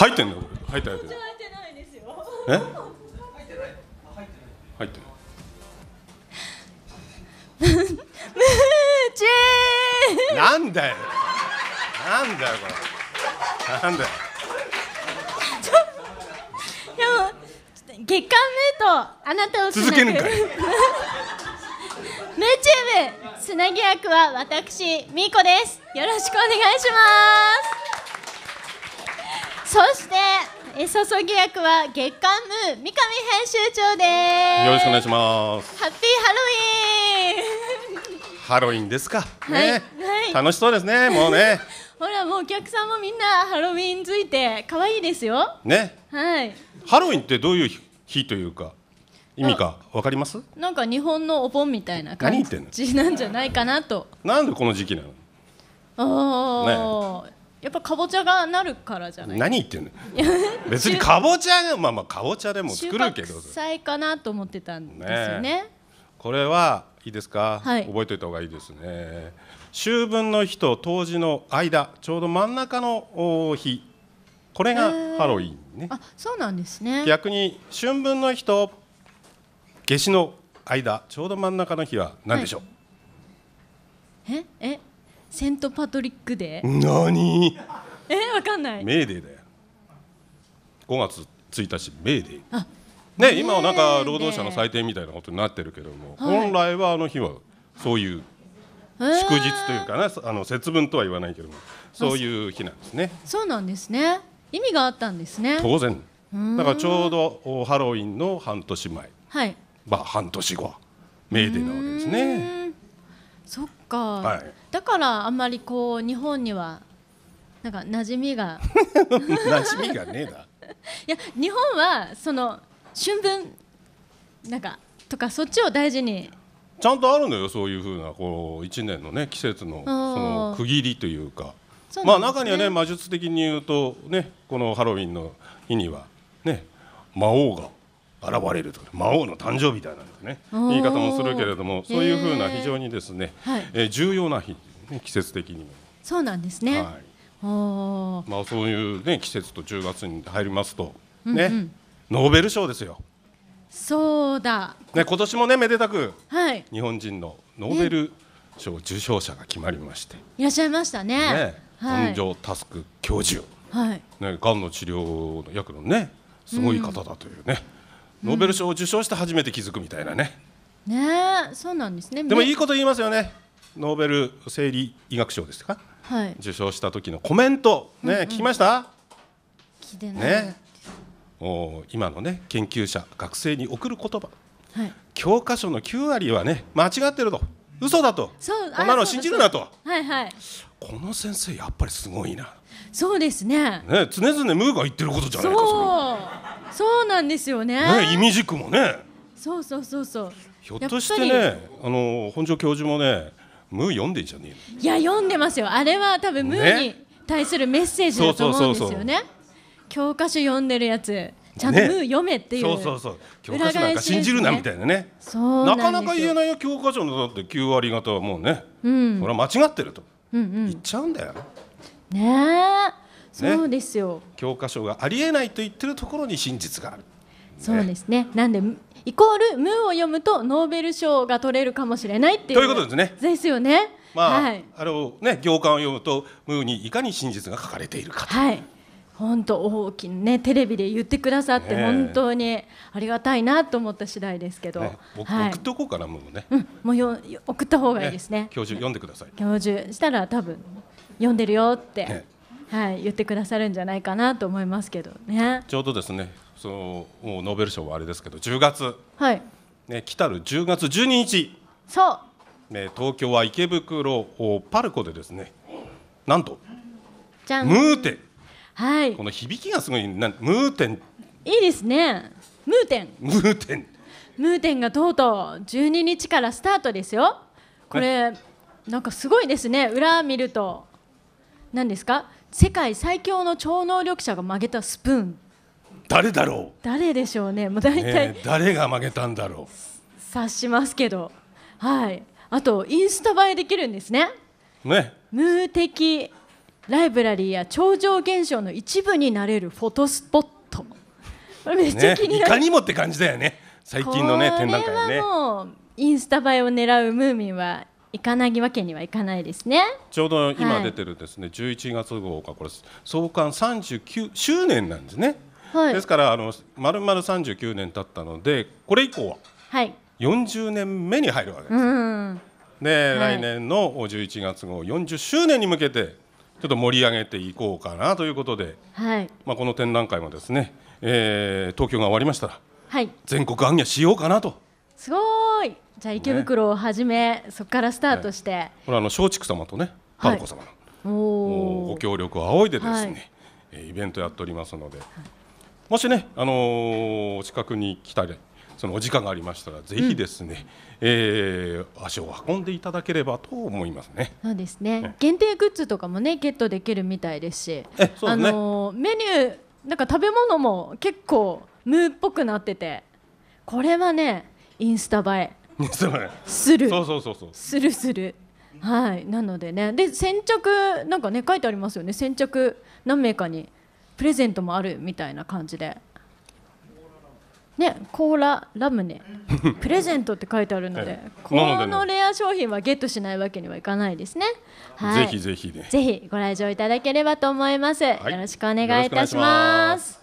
入ってんのこれ入ってない入ってない入ってない入ってないムーチーなんだよなんだよこれなんだよでもちょっと月刊ムーとあなたを続けるんかムーチューブつなぎ役は私みーこですよろしくお願いしますそして注ぎ役は月刊ムー三上編集長ですよろしくお願いしますハッピーハロウィンハロウィンですか、はい、ね、はい、楽しそうですねもうね ほらもうお客さんもみんなハロウィンついて可愛いですよねはいハロウィンってどういう日というか意味かわかりますなんか日本のお盆みたいな感じ なんじゃないかなとなんでこの時期なのああ、ねやっぱかぼちゃがなるからじゃない何言ってんの 別にかぼちゃがまあまあかぼちゃでも作るけど臭いかなと思ってたんですよね、ね、これはいいですか、はい、覚えておいた方がいいですね秋分の日と冬至の間ちょうど真ん中の日これがハロウィンねあそうなんですね逆に春分の日と夏至の間ちょうど真ん中の日は何でしょう、はい、ええセントパトリックデーに。えわかんないメーデーだよ5月一日メーデーね今はなんか労働者の祭典みたいなことになってるけども、はい、本来はあの日はそういう祝日というかねあの節分とは言わないけどもそういう日なんですねそうなんですね意味があったんですね当然だからちょうどハロウィンの半年前、はい、まあ半年後メーデーなわけですね。そっか、はい、だからあんまりこう日本にはなんか馴染みが馴染みがねえだ いや日本はその春分なんかとかそっちを大事にちゃんとあるんだよそういうふうなこう1年のね季節のその区切りというか、ね、まあ中にはね魔術的に言うとねこのハロウィンの日にはね魔王が現れるとか魔王の誕生日だなんてね言い方もするけれどもそういうふうな非常にですね、はい、えー、重要な日、ね、季節的にもそうなんですね、はい、おまあそういうね季節と10月に入りますとね、うんうん、ノーベル賞ですよそうだね今年もねめでたく、はい、日本人のノーベル賞受賞者が決まりまして、いらっしゃいましたねね、はい、本タスク教授はいねがの治療の役のねすごい方だというね、うんノーベル賞を受賞して初めて気づくみたいなね。ねそうなんですね。でもいいこと言いますよね。ノーベル生理医学賞ですか。はい。受賞した時のコメントね、うんうん、聞きました。聞いてない。ね。お今のね研究者学生に送る言葉。はい。教科書の9割はね間違ってると。嘘だとこんなの信じるなと、はいはい、この先生やっぱりすごいなそうですねね常々ムーが言ってることじゃないそうそうなんですよねね意味軸もねそうそうそうそうひょっとしてねあの本庄教授もねムー読んでんじゃねえのいや読んでますよあれは多分ムーに対するメッセージだと思うんですよね教科書読んでるやつちゃんとムー読めっていう、ね、そうそうそう教科書なんか信じるなみたいなねなかなか言えないよ教科書のだって9割方はもうね、うん、それは間違ってると、うんうん、言っちゃうんだよねそうですよ教科書がありえないと言ってるところに真実がある、ね、そうですねなんでイコールムーを読むとノーベル賞が取れるかもしれないっていうということですねですよねまあ、はい、あれをね行間を読むとムーにいかに真実が書かれているかと、はい、本当大きなねテレビで言ってくださって本当にありがたいなと思った次第ですけど、ねはい、送っておこうかなもうね、うん、もうよ送った方がいいですね、ね、教授読んでください教授したら多分読んでるよって、ね、はい言ってくださるんじゃないかなと思いますけどねちょうどですねそのもうノーベル賞はあれですけど10月はいね来たる10月12日そうね東京は池袋パルコでですねなんとムーテはい、この響きがすごいなムーテンいいですねムーテンムーテンムーテンがとうとう12日からスタートですよこれ、なんかすごいですね裏見ると何ですか世界最強の超能力者が曲げたスプーン誰だろう誰でしょうねもう大体、誰が曲げたんだろう察しますけどはいあとインスタ映えできるんですねねムー的ライブラリーや超常現象の一部になれるフォトスポットこれめっちゃ気になる、ね、いかにもって感じだよね最近のね展覧会ねもうインスタ映えを狙うムーミンは行かないわけにはいかないですねちょうど今出てるですね、はい、11月号がこれ創刊39周年なんですね、はい、ですからあの丸々39年経ったのでこれ以降は、はい、40年目に入るわけです、うん、で、はい、来年の11月号40周年に向けてちょっと盛り上げていこうかなということで、はい、まあこの展覧会もですね、えー、東京が終わりましたら、はい、全国行脚しようかなと。すごい。じゃあ池袋をはじめ、ね、そこからスタートして、ね、これあの松竹様とね、パン子様の、ご協力を仰いでですね、はい、イベントやっておりますので、はい、もしねあのー、近くに来たりそのお時間がありましたらぜひですね、うん、えー、足を運んでいただければと思いますね。そうですね。限定グッズとかもねゲットできるみたいですし、すね、あのメニューなんか食べ物も結構ムーっぽくなってて、これはねインスタ映え。する。そうそうそうそう。するする。はい、なのでね、で先着なんかね書いてありますよね。先着何名かにプレゼントもあるみたいな感じで。ね、コーララムネプレゼントって書いてあるので、このレア商品はゲットしないわけにはいかないですね。はい、ぜひぜひ、ね、ぜひご来場いただければと思います。はい、よろしくお願いいたします。